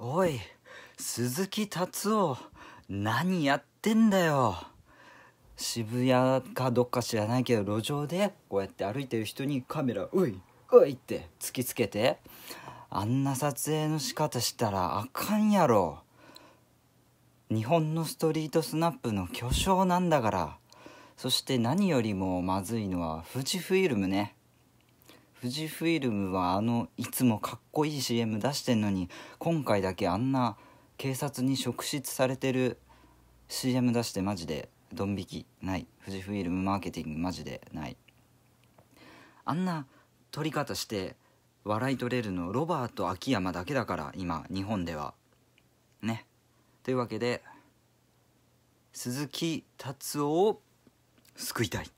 おい鈴木達夫何やってんだよ渋谷かどっか知らないけど路上でこうやって歩いてる人にカメラ「おいおい!」って突きつけてあんな撮影の仕方したらあかんやろ日本のストリートスナップの巨匠なんだからそして何よりもまずいのは富士フイルムね富士フイルムはあのいつもかっこいい CM 出してんのに今回だけあんな警察に職質されてる CM 出してマジでドン引きない富士フイルムマーケティングマジでないあんな撮り方して笑い取れるのロバート秋山だけだから今日本ではねというわけで鈴木達夫を救いたい。